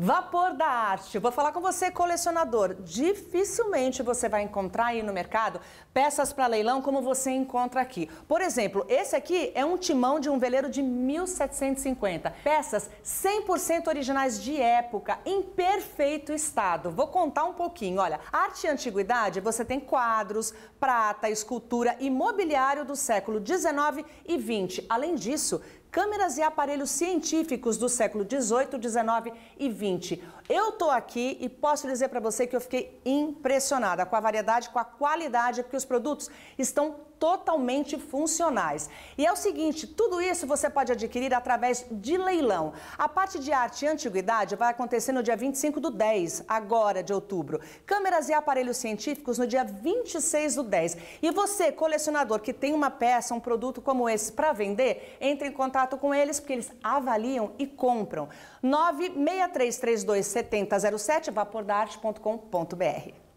Vapor da Arte. Vou falar com você, colecionador. Dificilmente você vai encontrar aí no mercado peças para leilão como você encontra aqui. Por exemplo, esse aqui é um timão de um veleiro de 1750. Peças 100% originais de época, em perfeito estado. Vou contar um pouquinho. Olha, arte e antiguidade, você tem quadros, prata, escultura e mobiliário do século 19 e 20. Além disso, câmeras e aparelhos científicos do século 18, 19 e 20. Eu estou aqui e posso dizer para você que eu fiquei impressionada com a variedade, com a qualidade, porque os produtos estão totalmente funcionais. E é o seguinte, tudo isso você pode adquirir através de leilão. A parte de arte e antiguidade vai acontecer no dia 25 do 10, agora de outubro. Câmeras e aparelhos científicos no dia 26 do 10. E você, colecionador que tem uma peça, um produto como esse para vender, entre em contato com eles porque eles avaliam e compram. 963327007 vapordarte.com.br.